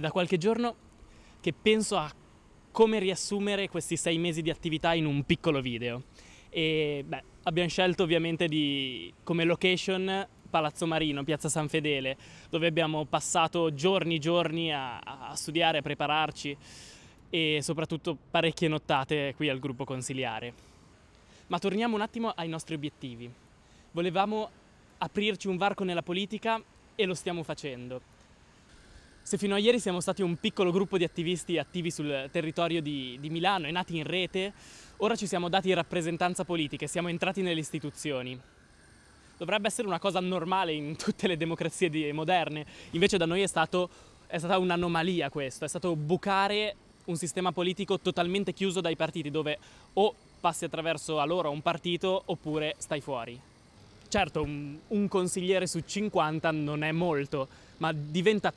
È da qualche giorno che penso a come riassumere questi sei mesi di attività in un piccolo video. E beh, abbiamo scelto ovviamente di, come location Palazzo Marino, Piazza San Fedele, dove abbiamo passato giorni e giorni a, a studiare, a prepararci e soprattutto parecchie nottate qui al gruppo consiliare. Ma torniamo un attimo ai nostri obiettivi. Volevamo aprirci un varco nella politica e lo stiamo facendo se fino a ieri siamo stati un piccolo gruppo di attivisti attivi sul territorio di, di Milano e nati in rete, ora ci siamo dati rappresentanza politica e siamo entrati nelle istituzioni dovrebbe essere una cosa normale in tutte le democrazie moderne. Invece da noi è, stato, è, stata un'anomalia questo, è stato bucare un sistema politico totalmente chiuso dai partiti, dove o passi attraverso a loro un partito oppure stai fuori. Certo, un, un consigliere su 50 non è molto, ma diventa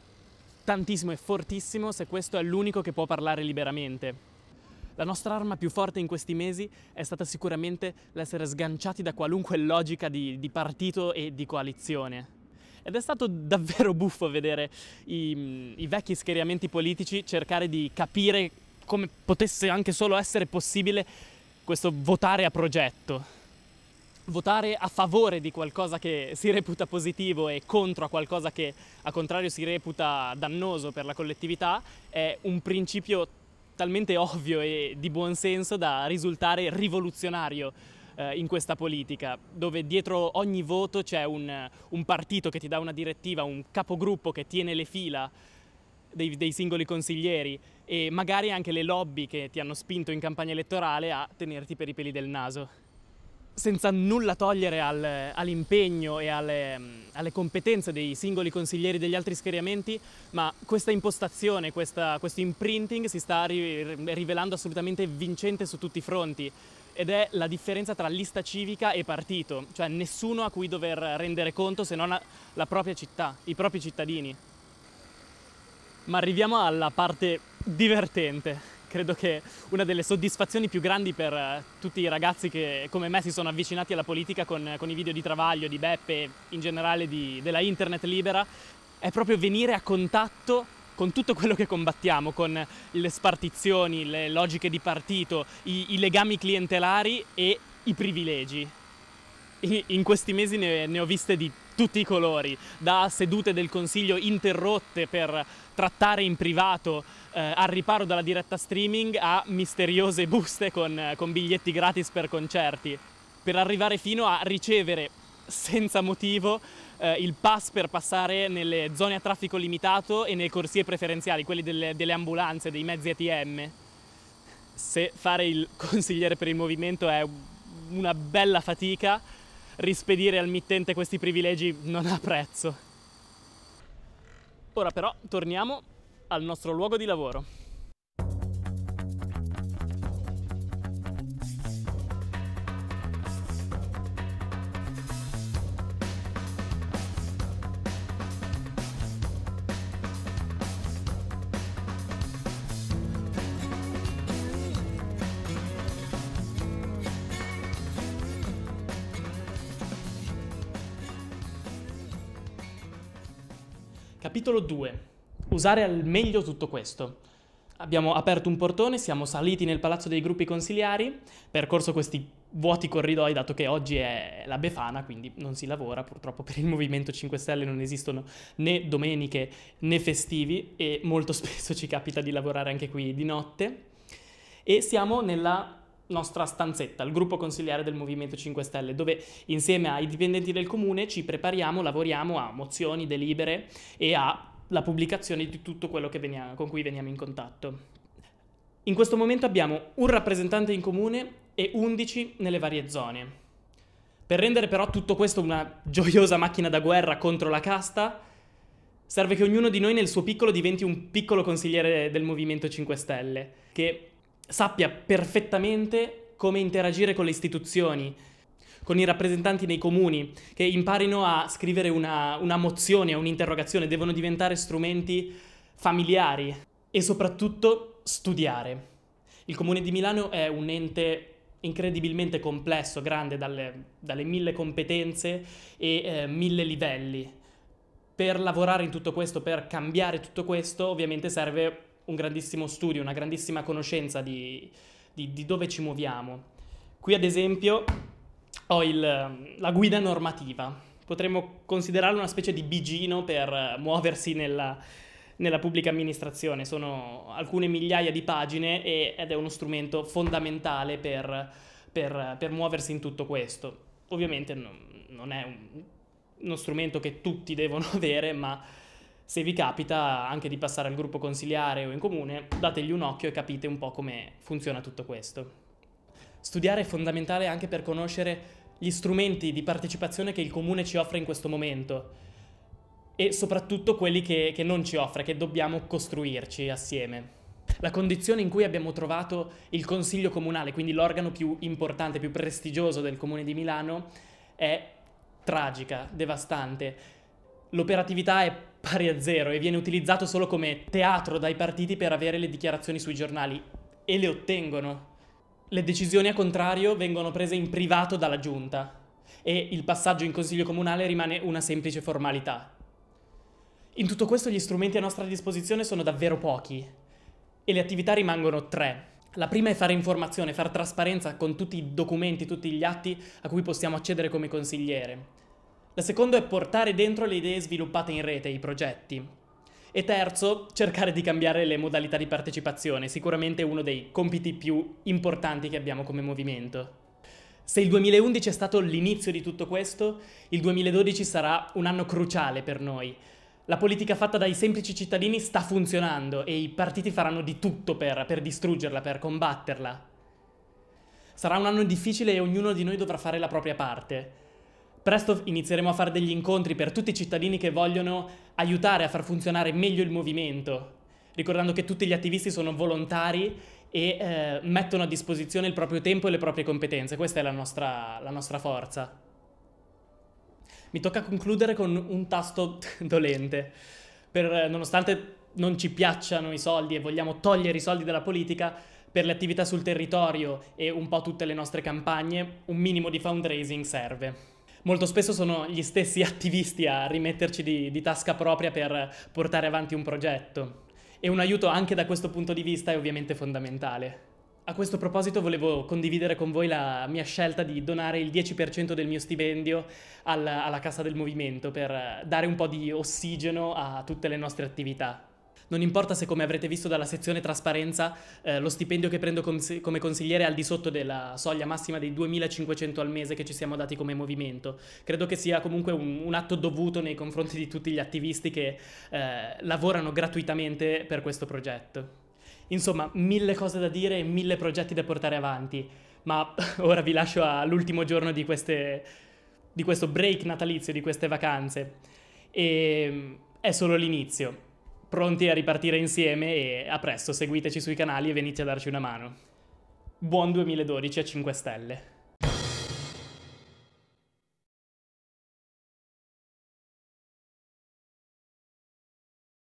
tantissimo e fortissimo se questo è l'unico che può parlare liberamente. La nostra arma più forte in questi mesi è stata sicuramente l'essere sganciati da qualunque logica di, di partito e di coalizione. Ed è stato davvero buffo vedere i, i vecchi schieramenti politici cercare di capire come potesse anche solo essere possibile questo votare a progetto votare a favore di qualcosa che si reputa positivo e contro a qualcosa che a contrario si reputa dannoso per la collettività è un principio talmente ovvio e di buon senso da risultare rivoluzionario eh, in questa politica, dove dietro ogni voto c'è un, un, partito che ti dà una direttiva, un capogruppo che tiene le fila dei, dei singoli consiglieri e magari anche le lobby che ti hanno spinto in campagna elettorale a tenerti per i peli del naso senza nulla togliere al, all'impegno e alle, mm, alle, competenze dei singoli consiglieri degli altri schieramenti, ma questa impostazione, questa, questo imprinting si sta rivelando assolutamente vincente su tutti i fronti ed è la differenza tra lista civica e partito, cioè nessuno a cui dover rendere conto se non la propria città, i propri cittadini. Ma arriviamo alla parte divertente credo che una delle soddisfazioni più grandi per eh, tutti i ragazzi che come me si sono avvicinati alla politica con, con i video di Travaglio, di Beppe, in generale di, della internet libera, è proprio venire a contatto con tutto quello che combattiamo, con le spartizioni, le logiche di partito, i, i legami clientelari e i privilegi. In questi mesi ne, ne ho viste di tutti i colori, da sedute del Consiglio interrotte per trattare in privato eh, al riparo dalla diretta streaming a misteriose buste con, eh, con biglietti gratis per concerti, per arrivare fino a ricevere senza motivo eh, il pass per passare nelle zone a traffico limitato e nei corsie preferenziali, quelli delle, delle ambulanze, dei mezzi ATM. Se fare il consigliere per il movimento è una bella fatica, rispedire al mittente questi privilegi non ha prezzo. Ora però torniamo al nostro luogo di lavoro. Capitolo 2. Usare al meglio tutto questo. Abbiamo aperto un portone, siamo saliti nel palazzo dei gruppi consigliari, percorso questi vuoti corridoi, dato che oggi è la Befana, quindi non si lavora, purtroppo per il Movimento 5 Stelle non esistono né domeniche né festivi e molto spesso ci capita di lavorare anche qui di notte. E siamo nella nostra stanzetta, il gruppo consigliare del Movimento 5 Stelle, dove insieme ai dipendenti del comune ci prepariamo, lavoriamo a mozioni, delibere e alla pubblicazione di tutto quello veniamo, con cui veniamo in contatto. In questo momento abbiamo un rappresentante in comune e 11 nelle varie zone. Per rendere però tutto questo una gioiosa macchina da guerra contro la casta, serve che ognuno di noi nel suo piccolo diventi un piccolo consigliere del Movimento 5 Stelle, che sappia perfettamente come interagire con le istituzioni, con i rappresentanti nei comuni, che imparino a scrivere una, una mozione o un'interrogazione, devono diventare strumenti familiari e soprattutto studiare. Il comune di Milano è un ente incredibilmente complesso, grande dalle, dalle mille competenze e eh, mille livelli. Per lavorare in tutto questo, per cambiare tutto questo, ovviamente serve un grandissimo studio, una grandissima conoscenza di, di, di dove ci muoviamo. Qui ad esempio ho il, la guida normativa, potremmo considerarla una specie di bigino per muoversi nella, nella pubblica amministrazione, sono alcune migliaia di pagine e, ed è uno strumento fondamentale per, per, per muoversi in tutto questo. Ovviamente no, non è un, uno strumento che tutti devono avere, ma se vi capita anche di passare al gruppo consiliare o in comune, dategli un occhio e capite un po' come funziona tutto questo. Studiare è fondamentale anche per conoscere gli strumenti di partecipazione che il comune ci offre in questo momento e soprattutto quelli che, che non ci offre, che dobbiamo costruirci assieme. La condizione in cui abbiamo trovato il Consiglio Comunale, quindi l'organo più importante, più prestigioso del Comune di Milano, è tragica, devastante. L'operatività è pari a zero e viene utilizzato solo come teatro dai partiti per avere le dichiarazioni sui giornali e le ottengono. Le decisioni a contrario vengono prese in privato dalla giunta e il passaggio in consiglio comunale rimane una semplice formalità. In tutto questo gli strumenti a nostra disposizione sono davvero pochi e le attività rimangono tre. La prima è fare informazione, fare trasparenza con tutti i documenti, tutti gli atti a cui possiamo accedere come consigliere. La seconda è portare dentro le idee sviluppate in rete, i progetti. E terzo, cercare di cambiare le modalità di partecipazione, sicuramente uno dei compiti più importanti che abbiamo come movimento. Se il 2011 è stato l'inizio di tutto questo, il 2012 sarà un anno cruciale per noi. La politica fatta dai semplici cittadini sta funzionando e i partiti faranno di tutto per, per distruggerla, per combatterla. Sarà un anno difficile e ognuno di noi dovrà fare la propria parte. Presto inizieremo a fare degli incontri per tutti i cittadini che vogliono aiutare a far funzionare meglio il movimento, ricordando che tutti gli attivisti sono volontari e eh, mettono a disposizione il proprio tempo e le proprie competenze. Questa è la nostra, la nostra forza. Mi tocca concludere con un tasto dolente. Per, eh, nonostante non ci piacciono i soldi e vogliamo togliere i soldi dalla politica, per le attività sul territorio e un po' tutte le nostre campagne, un minimo di fundraising serve molto spesso sono gli stessi attivisti a rimetterci di, di tasca propria per portare avanti un progetto. E un aiuto anche da questo punto di vista è ovviamente fondamentale. A questo proposito volevo condividere con voi la mia scelta di donare il 10% del mio stipendio alla, alla Cassa del Movimento per dare un po' di ossigeno a tutte le nostre attività. Non importa se, come avrete visto dalla sezione trasparenza, eh, lo stipendio che prendo cons- come consigliere è al di sotto della soglia massima dei 2500 al mese che ci siamo dati come movimento. Credo che sia comunque un, un atto dovuto nei confronti di tutti gli attivisti che eh, lavorano gratuitamente per questo progetto. Insomma, mille cose da dire e mille progetti da portare avanti, ma ora vi lascio all'ultimo giorno di, queste, di questo break natalizio, di queste vacanze. E ehm, è solo l'inizio pronti a ripartire insieme e a presto, seguiteci sui canali e venite a darci una mano. Buon 2012 a 5 stelle.